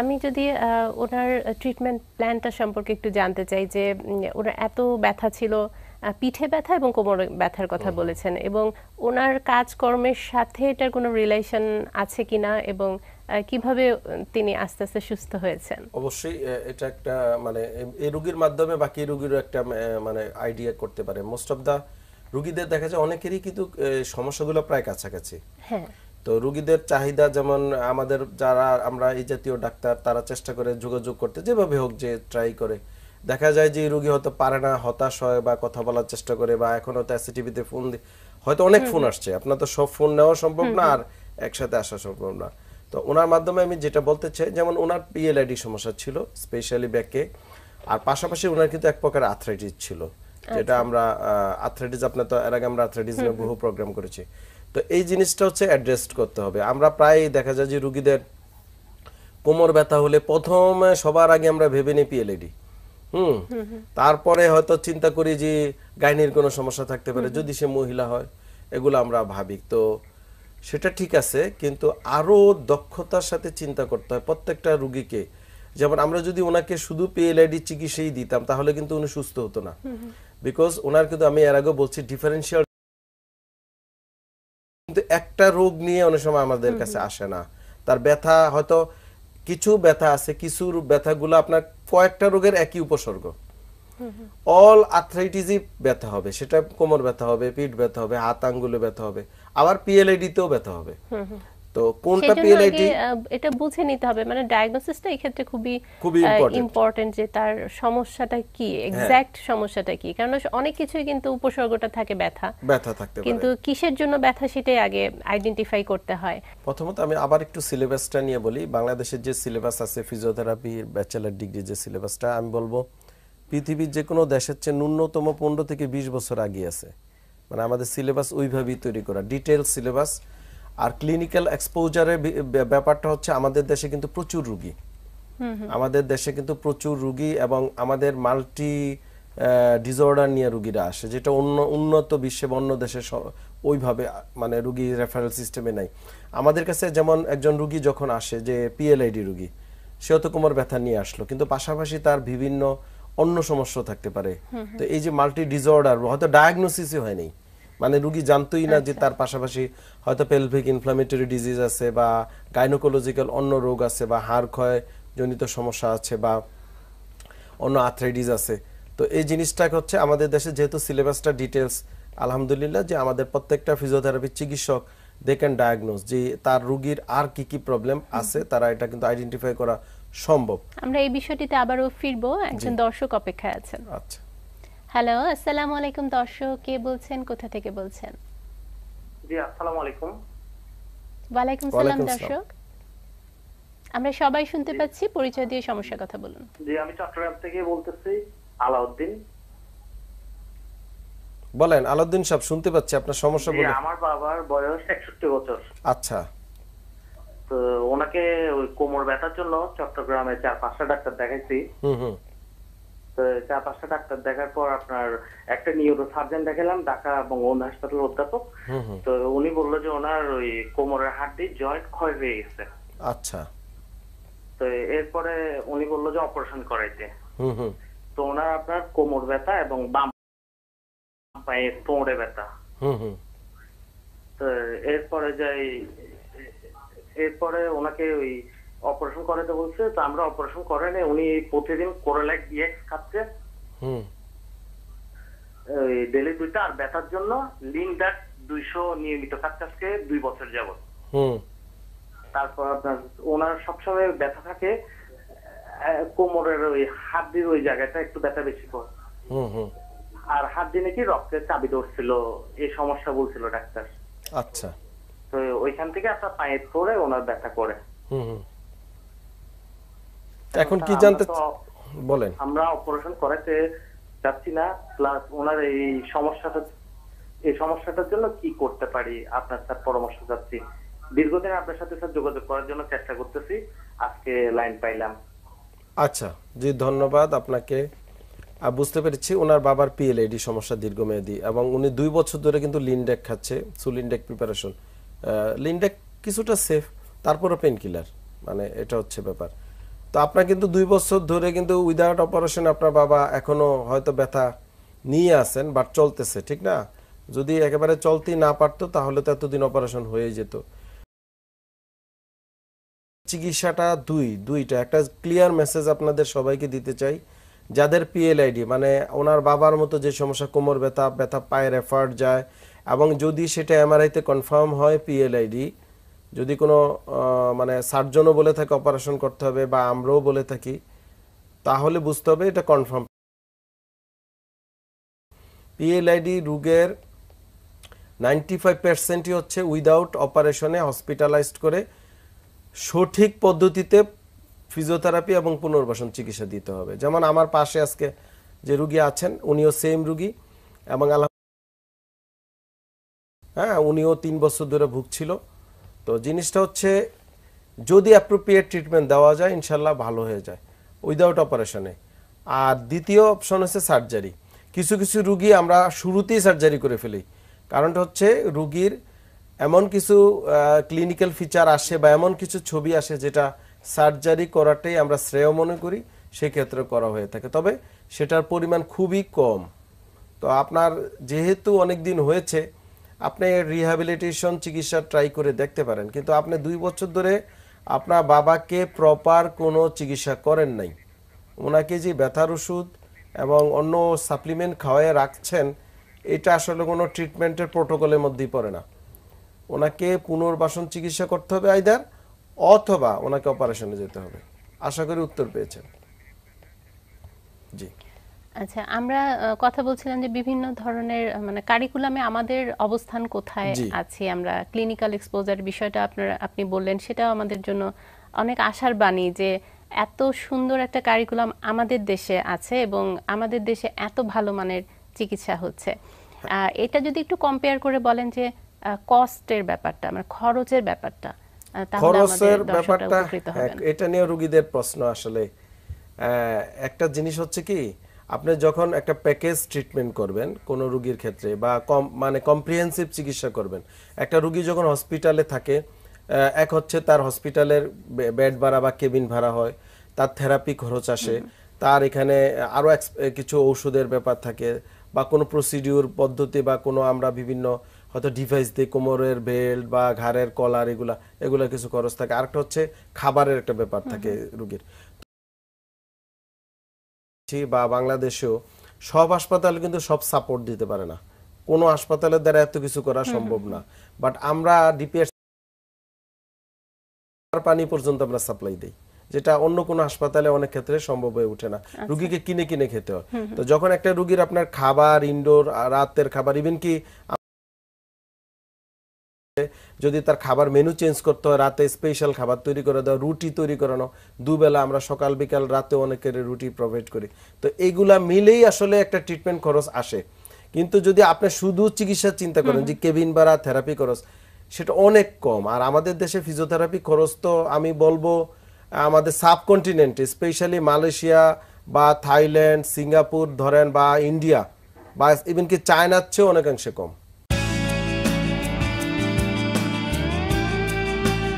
আমি যদি ওনার ট্রিটমেন্ট প্ল্যানটা সম্পর্কে একটু জানতে চাই যে ওনার এত ব্যথা ছিল পিঠে ব্যথা এবং কোমর ব্যথার কথা বলেছেন এবং ওনার কাজকর্মের সাথে এটার কোনো রিলেশন আছে কিনা এবং কিভাবে তিনি আস্তে আস্তে সুস্থ হয়েছেন অবশ্যই এটা একটা মানে এই রোগীর মাধ্যমে বাকি রোগীরও একটা মানে আইডিয়া করতে পারে মোস্ট অফ দা রোগীদের দেখা যায় অনেকেরই কিন্তু সমস্যাগুলো প্রায় কাছাকাছি হ্যাঁ তো রুগীদের চাহিদা যেমন আমাদের যারা আমরা এই জাতীয় ডাক্তার তারা চেষ্টা করে যোগাযোগ করতে যেভাবে হোক যে ট্রাই করে দেখা যায় যে রুগী হয়তো পারে না হতাশ হয় বা কথা বলার চেষ্টা করে বা এখন হয়তো এসিটিভিতে ফোন হয়তো অনেক ফোন আসছে আপনার তো সব ফোন নেওয়া সম্ভব না আর একসাথে আসা সম্ভব না তো ওনার মাধ্যমে আমি যেটা বলতে চাই যেমন ওনার পিএলআইডি সমস্যা ছিল স্পেশালি ব্যাকে আর পাশাপাশি ওনার কিন্তু এক প্রকার আর্থ্রাইটিস ছিল যেটা আচ্ছা। আমরা আর্থ্রাইটিস আপনার তো এর আগে আমরা আর্থ্রাইটিস নিয়ে বহু প্রোগ্রাম করেছি তো এই জিনিসটা হচ্ছে অ্যাড্রেস্ট করতে হবে আমরা প্রায় দেখা যায় যে রুগীদের কোমর ব্যথা হলে প্রথম সবার আগে আমরা ভেবে নিই পিএলএডি হুম তারপরে হয়তো চিন্তা করি যে গাইনির কোনো সমস্যা থাকতে পারে যদি সে মহিলা হয় এগুলো আমরা ভাবি তো সেটা ঠিক আছে কিন্তু আরও দক্ষতার সাথে চিন্তা করতে হয় প্রত্যেকটা রুগীকে যেমন আমরা যদি ওনাকে শুধু পিএলআইডি চিকিৎসাই দিতাম তাহলে কিন্তু উনি সুস্থ হতো না বিকজ ওনার কিন্তু আমি এর আগে বলছি ডিফারেন্সিয়াল কিন্তু একটা রোগ নিয়ে অনেক সময় আমাদের কাছে আসে না তার ব্যথা হয়তো কিছু ব্যথা আছে কিছু ব্যথাগুলো আপনার কয়েকটা রোগের একই উপসর্গ অল আর্থ্রাইটিসই ব্যথা হবে সেটা কোমর ব্যথা হবে পিঠ ব্যথা হবে হাত আঙ্গুলে ব্যথা হবে আবার পিএলএডিতেও ব্যথা হবে তো কোনটা পিএলআইডি এটা বুঝে নিতে হবে মানে ডায়াগনোসিসটা এই ক্ষেত্রে খুবই খুবই ইম্পর্টেন্ট যে তার সমস্যাটা কি এক্স্যাক্ট সমস্যাটা কি কারণ অনেক কিছুই কিন্তু উপসর্গটা থাকে ব্যথা ব্যথা থাকতে পারে কিন্তু কিসের জন্য ব্যথা সেটাই আগে আইডেন্টিফাই করতে হয় প্রথমত আমি আবার একটু সিলেবাসটা নিয়ে বলি বাংলাদেশের যে সিলেবাস আছে ফিজিওথেরাপি ব্যাচেলর ডিগ্রি যে সিলেবাসটা আমি বলবো পৃথিবীর যে কোনো দেশের চেয়ে ন্যূনতম পনেরো থেকে বিশ বছর আগে আছে মানে আমাদের সিলেবাস ওইভাবেই তৈরি করা ডিটেল সিলেবাস আর ক্লিনিক্যাল এক্সপোজারের ব্যাপারটা হচ্ছে আমাদের দেশে কিন্তু প্রচুর রুগী আমাদের দেশে কিন্তু প্রচুর রুগী এবং আমাদের মাল্টি ডিসঅর্ডার নিয়ে রুগীরা আসে যেটা অন্য উন্নত বিশ্বে অন্য দেশে ওইভাবে মানে রুগী রেফারেল সিস্টেমে নাই আমাদের কাছে যেমন একজন রুগী যখন আসে যে পিএলআইডি রুগী সেও তো কোমর ব্যথা নিয়ে আসলো কিন্তু পাশাপাশি তার বিভিন্ন অন্য সমস্যা থাকতে পারে তো এই যে মাল্টি ডিসঅর্ডার হয়তো ডায়াগনোসিসই হয়নি মানে রোগী জানতোই না যে আচ্ছা। তার পাশাপাশি হয়তো পেলভিক ইনফ্লামেটরি ডিজিজ আছে বা গাইনোকোলজিক্যাল অন্য রোগ আছে বা হাড় ক্ষয় জনিত সমস্যা আছে বা অন্য আর্থ্রাইটিস আছে তো এই জিনিসটা হচ্ছে আমাদের দেশে যেহেতু সিলেবাসটা ডিটেলস আলহামদুলিল্লাহ যে আমাদের প্রত্যেকটা ফিজিওথেরাপি চিকিৎসক দে ক্যান ডায়াগনোজ যে তার রুগীর আর কি কি প্রবলেম আছে তারা এটা কিন্তু আইডেন্টিফাই করা সম্ভব আমরা এই বিষয়টিতে আবারও ফিরবো একজন দর্শক অপেক্ষায় আছেন আচ্ছা হ্যালো আসসালামু আলাইকুম দর্শক কে বলছেন কোথা থেকে বলছেন জি আসসালামু আলাইকুম ওয়ালাইকুম সালাম দর্শক আমরা সবাই শুনতে পাচ্ছি পরিচয় দিয়ে সমস্যা কথা বলুন জি আমি চট্টগ্রাম থেকে বলতেছি আলাউদ্দিন বলেন আলাউদ্দিন সব শুনতে পাচ্ছি আপনার সমস্যা বলুন আমার বাবার বয়স 61 বছর আচ্ছা তো ওনাকে ওই কোমর ব্যথার জন্য চট্টগ্রামে চার পাঁচটা ডাক্তার দেখাইছি হুম হুম চার পাঁচটা ডাক্তার দেখার পর আপনার একটা নিউরো সার্জন দেখালাম ঢাকা বঙ্গবন্ধু হাসপাতালের অধ্যাপক তো উনি বললো যে ওনার ওই কোমরের হাড্ডি জয়েন্ট ক্ষয় হয়ে গেছে আচ্ছা তো এরপরে উনি বললো যে অপারেশন করাইতে তো ওনার আপনার কোমর ব্যথা এবং বাম পায়ে কোমরে ব্যথা তো এরপরে যাই এরপরে ওনাকে ওই অপারেশন করাতে বলছে তো আমরা অপারেশন করে নাই উনি প্রতিদিন কোরোলাক ডিএক্স খাচ্ছে হুম ডেলি দুইটা আর ব্যথার জন্য লিনডাট দুইশো নিয়মিত খাচ্ছে আজকে দুই বছর যাবত হুম তারপর আপনার ওনার সবসময় ব্যথা থাকে কোমরের ওই হাড্ডির ওই জায়গাটা একটু ব্যথা বেশি করে আর হাত দিনে নাকি রক্তের চাবি ধরছিল এই সমস্যা বলছিল ডাক্তার আচ্ছা তো ওইখান থেকে আপনার পায়ে পড়ে ওনার ব্যথা করে হুম হুম এখন কি জানতে বলেন আমরা অপারেশন করাতে যাচ্ছি না প্লাস ওনার এই সমস্যাটা এই সমস্যাটার জন্য কি করতে পারি আপনার স্যার পরামর্শ চাচ্ছি দীর্ঘদিন আপনার সাথে স্যার যোগাযোগ করার জন্য চেষ্টা করতেছি আজকে লাইন পাইলাম আচ্ছা জি ধন্যবাদ আপনাকে বুঝতে পেরেছি ওনার বাবার পিএলএডি সমস্যা দীর্ঘমেয়াদী এবং উনি দুই বছর ধরে কিন্তু লিনডেক খাচ্ছে সুলিনডেক প্রিপারেশন লিনডেক কিছুটা সেফ তারপরও পেন কিলার মানে এটা হচ্ছে ব্যাপার তো আপনার কিন্তু দুই বছর ধরে কিন্তু উইদাউট অপারেশন আপনার বাবা এখনও হয়তো ব্যথা নিয়ে আসেন বাট চলতেছে ঠিক না যদি একেবারে চলতি না পারতো তাহলে তো এতদিন অপারেশন হয়ে যেত চিকিৎসাটা দুই দুইটা একটা ক্লিয়ার মেসেজ আপনাদের সবাইকে দিতে চাই যাদের পিএলআইডি মানে ওনার বাবার মতো যে সমস্যা কোমর ব্যথা ব্যথা পায়ে রেফার যায় এবং যদি সেটা এমআরআইতে কনফার্ম হয় পিএলআইডি যদি কোনো মানে সার্জনও বলে থাকে অপারেশন করতে হবে বা আমরাও বলে থাকি তাহলে বুঝতে হবে এটা কনফার্ম পিএলআইডি রোগের নাইনটি ফাইভ পার্সেন্টই হচ্ছে উইদাউট অপারেশনে হসপিটালাইজড করে সঠিক পদ্ধতিতে ফিজিওথেরাপি এবং পুনর্বাসন চিকিৎসা দিতে হবে যেমন আমার পাশে আজকে যে রুগী আছেন উনিও সেম রুগী এবং আল্লাহ হ্যাঁ উনিও তিন বছর ধরে ভুগছিল তো জিনিসটা হচ্ছে যদি অ্যাপ্রোপ্রিয়েট ট্রিটমেন্ট দেওয়া যায় ইনশাল্লাহ ভালো হয়ে যায় উইদাউট অপারেশনে আর দ্বিতীয় অপশন হচ্ছে সার্জারি কিছু কিছু রুগী আমরা শুরুতেই সার্জারি করে ফেলি কারণটা হচ্ছে রুগীর এমন কিছু ক্লিনিক্যাল ফিচার আসে বা এমন কিছু ছবি আসে যেটা সার্জারি করাটাই আমরা শ্রেয় মনে করি সেক্ষেত্রে করা হয়ে থাকে তবে সেটার পরিমাণ খুবই কম তো আপনার যেহেতু অনেক দিন হয়েছে আপনি রিহ্যাবিলিটেশন চিকিৎসা ট্রাই করে দেখতে পারেন কিন্তু আপনি দুই বছর ধরে আপনার বাবাকে প্রপার কোনো চিকিৎসা করেন নাই ওনাকে যে ব্যথার ওষুধ এবং অন্য সাপ্লিমেন্ট খাওয়ায় রাখছেন এটা আসলে কোনো ট্রিটমেন্টের প্রোটোকলের মধ্যেই পড়ে না ওনাকে পুনর্বাসন চিকিৎসা করতে হবে আইদার অথবা ওনাকে অপারেশনে যেতে হবে আশা করি উত্তর পেয়েছেন জি আচ্ছা আমরা কথা বলছিলাম যে বিভিন্ন ধরনের মানে কারিকুলামে আমাদের অবস্থান কোথায় আছে আমরা ক্লিনিক্যাল এক্সপোজার বিষয়টা আপনারা আপনি বললেন সেটাও আমাদের জন্য অনেক আশার বাণী যে এত সুন্দর একটা কারিকুলাম আমাদের দেশে আছে এবং আমাদের দেশে এত ভালো মানের চিকিৎসা হচ্ছে এটা যদি একটু কম্পেয়ার করে বলেন যে কস্টের ব্যাপারটা মানে খরচের ব্যাপারটা খরচের ব্যাপারটা এটা নিয়ে রোগীদের প্রশ্ন আসলে একটা জিনিস হচ্ছে কি আপনি যখন একটা প্যাকেজ ট্রিটমেন্ট করবেন কোনো রুগীর ক্ষেত্রে বা কম মানে কম্প্রিহেন্সিভ চিকিৎসা করবেন একটা রুগী যখন হসপিটালে থাকে এক হচ্ছে তার হসপিটালের বেড ভাড়া বা কেবিন ভাড়া হয় তার থেরাপি খরচ আসে তার এখানে আরও কিছু ওষুধের ব্যাপার থাকে বা কোনো প্রসিডিউর পদ্ধতি বা কোনো আমরা বিভিন্ন হয়তো ডিভাইস দিয়ে কোমরের বেল্ট বা ঘাড়ের কলার এগুলা এগুলা কিছু খরচ থাকে আরেকটা হচ্ছে খাবারের একটা ব্যাপার থাকে রুগীর বা বাংলাদেশেও সব হাসপাতাল কিন্তু সব সাপোর্ট দিতে পারে না কোনো হাসপাতালের দ্বারা এত কিছু করা সম্ভব না বাট আমরা ডিপিএস পানি পর্যন্ত আমরা সাপ্লাই দিই যেটা অন্য কোনো হাসপাতালে অনেক ক্ষেত্রে সম্ভব হয়ে ওঠে না আচ্ছা। রুগীকে কিনে কিনে খেতে হয় তো যখন একটা রুগীর আপনার খাবার ইনডোর রাতের খাবার ইভেন কি যদি তার খাবার মেনু চেঞ্জ করতে হয় রাতে স্পেশাল খাবার তৈরি করে দেওয়া রুটি তৈরি করানো দুবেলা আমরা সকাল বিকাল রাতে অনেকের রুটি প্রোভাইড করি তো এইগুলা মিলেই আসলে একটা ট্রিটমেন্ট খরচ আসে কিন্তু যদি আপনি শুধু চিকিৎসা চিন্তা করেন যে কেবিন বাড়া থেরাপি খরচ সেটা অনেক কম আর আমাদের দেশে ফিজিওথেরাপি খরচ তো আমি বলবো আমাদের সাব কন্টিনেন্ট স্পেশালি মালয়েশিয়া বা থাইল্যান্ড সিঙ্গাপুর ধরেন বা ইন্ডিয়া বা ইভেন কি চায়নার চেয়ে অনেকাংশে কম